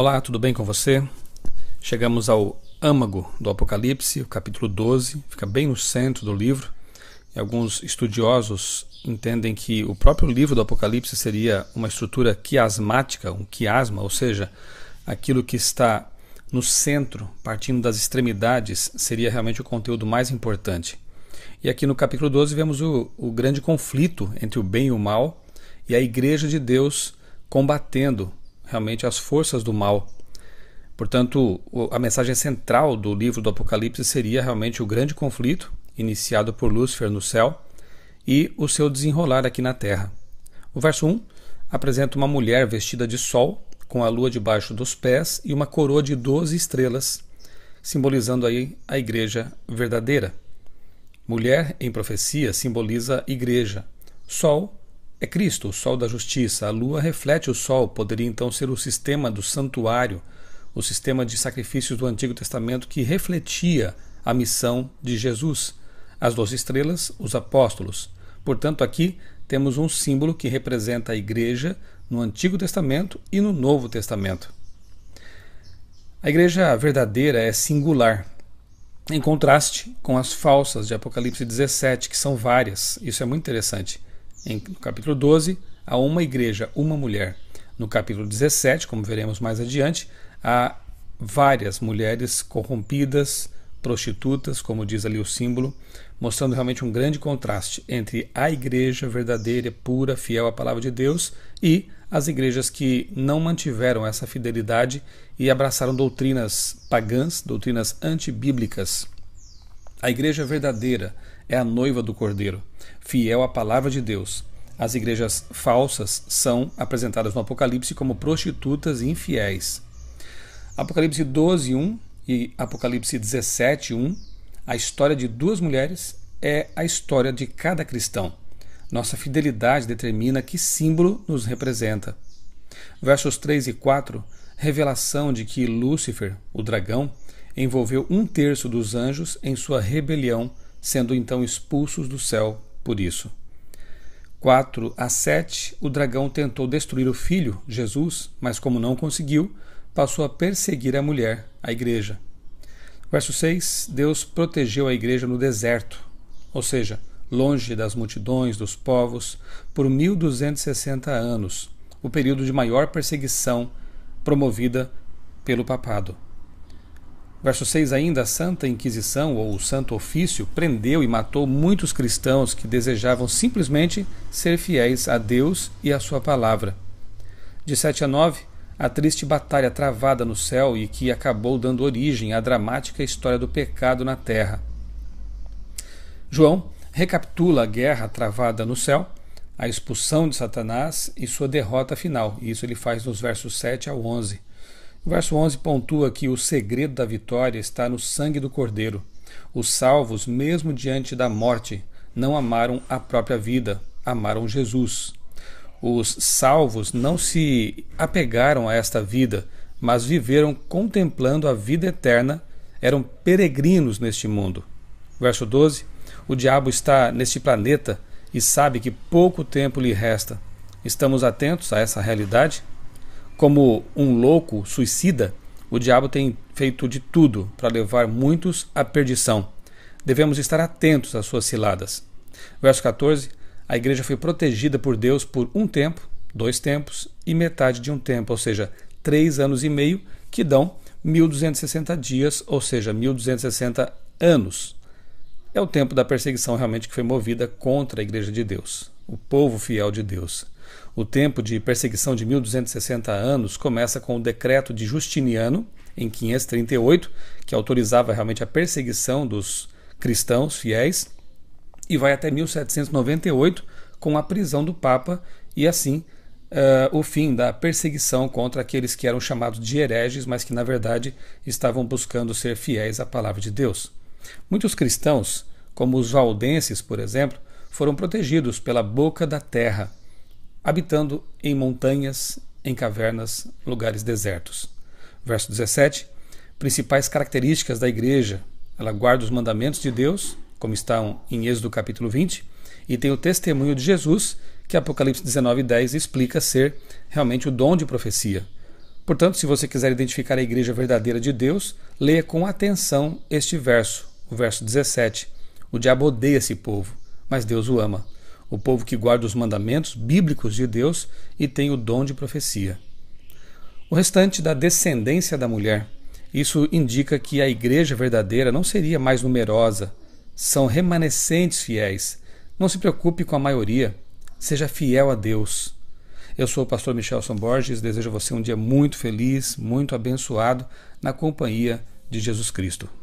Olá, tudo bem com você? Chegamos ao âmago do Apocalipse, o capítulo 12, fica bem no centro do livro. E alguns estudiosos entendem que o próprio livro do Apocalipse seria uma estrutura quiasmática, um quiasma, ou seja, aquilo que está no centro, partindo das extremidades, seria realmente o conteúdo mais importante. E aqui no capítulo 12 vemos o, o grande conflito entre o bem e o mal e a igreja de Deus combatendo realmente as forças do mal. Portanto, a mensagem central do livro do Apocalipse seria realmente o grande conflito iniciado por Lúcifer no céu e o seu desenrolar aqui na terra. O verso 1 apresenta uma mulher vestida de sol, com a lua debaixo dos pés e uma coroa de 12 estrelas, simbolizando aí a igreja verdadeira. Mulher em profecia simboliza igreja. Sol é Cristo, o sol da justiça. A lua reflete o sol, poderia então ser o sistema do santuário, o sistema de sacrifícios do Antigo Testamento que refletia a missão de Jesus. As duas estrelas, os apóstolos. Portanto, aqui temos um símbolo que representa a igreja no Antigo Testamento e no Novo Testamento. A igreja verdadeira é singular, em contraste com as falsas de Apocalipse 17, que são várias. Isso é muito interessante em, no capítulo 12, há uma igreja, uma mulher. No capítulo 17, como veremos mais adiante, há várias mulheres corrompidas, prostitutas, como diz ali o símbolo, mostrando realmente um grande contraste entre a igreja verdadeira, pura, fiel à palavra de Deus e as igrejas que não mantiveram essa fidelidade e abraçaram doutrinas pagãs, doutrinas antibíblicas. A igreja verdadeira é a noiva do Cordeiro, fiel à palavra de Deus. As igrejas falsas são apresentadas no Apocalipse como prostitutas infiéis. Apocalipse 12, 1 e Apocalipse 17, 1, a história de duas mulheres é a história de cada cristão. Nossa fidelidade determina que símbolo nos representa. Versos 3 e 4, revelação de que Lúcifer, o dragão, envolveu um terço dos anjos em sua rebelião sendo então expulsos do céu por isso. 4 a 7, o dragão tentou destruir o filho, Jesus, mas como não conseguiu, passou a perseguir a mulher, a igreja. Verso 6: Deus protegeu a igreja no deserto, ou seja, longe das multidões, dos povos, por 1260 anos, o período de maior perseguição promovida pelo papado. Verso 6 ainda, a Santa Inquisição ou o Santo Ofício prendeu e matou muitos cristãos que desejavam simplesmente ser fiéis a Deus e à sua palavra. De 7 a 9, a triste batalha travada no céu e que acabou dando origem à dramática história do pecado na terra. João recapitula a guerra travada no céu, a expulsão de Satanás e sua derrota final. Isso ele faz nos versos 7 ao 11. O verso 11 pontua que o segredo da vitória está no sangue do Cordeiro. Os salvos, mesmo diante da morte, não amaram a própria vida, amaram Jesus. Os salvos não se apegaram a esta vida, mas viveram contemplando a vida eterna, eram peregrinos neste mundo. Verso 12: O diabo está neste planeta e sabe que pouco tempo lhe resta. Estamos atentos a essa realidade? Como um louco suicida, o diabo tem feito de tudo para levar muitos à perdição. Devemos estar atentos às suas ciladas. Verso 14: A igreja foi protegida por Deus por um tempo, dois tempos e metade de um tempo, ou seja, três anos e meio, que dão 1260 dias, ou seja, 1260 anos. É o tempo da perseguição realmente que foi movida contra a igreja de Deus, o povo fiel de Deus. O tempo de perseguição de 1260 anos começa com o decreto de Justiniano, em 538, que autorizava realmente a perseguição dos cristãos fiéis, e vai até 1798, com a prisão do Papa e assim uh, o fim da perseguição contra aqueles que eram chamados de hereges, mas que na verdade estavam buscando ser fiéis à palavra de Deus. Muitos cristãos, como os valdenses, por exemplo, foram protegidos pela boca da terra, habitando em montanhas, em cavernas, lugares desertos. Verso 17: Principais características da igreja. Ela guarda os mandamentos de Deus, como estão em Êxodo capítulo 20, e tem o testemunho de Jesus, que Apocalipse 19:10 explica ser realmente o dom de profecia. Portanto, se você quiser identificar a igreja verdadeira de Deus, leia com atenção este verso, o verso 17. O diabo odeia esse povo, mas Deus o ama o povo que guarda os mandamentos bíblicos de Deus e tem o dom de profecia. O restante da descendência da mulher. Isso indica que a igreja verdadeira não seria mais numerosa. São remanescentes fiéis. Não se preocupe com a maioria. Seja fiel a Deus. Eu sou o pastor Michelson Borges. Desejo a você um dia muito feliz, muito abençoado na companhia de Jesus Cristo.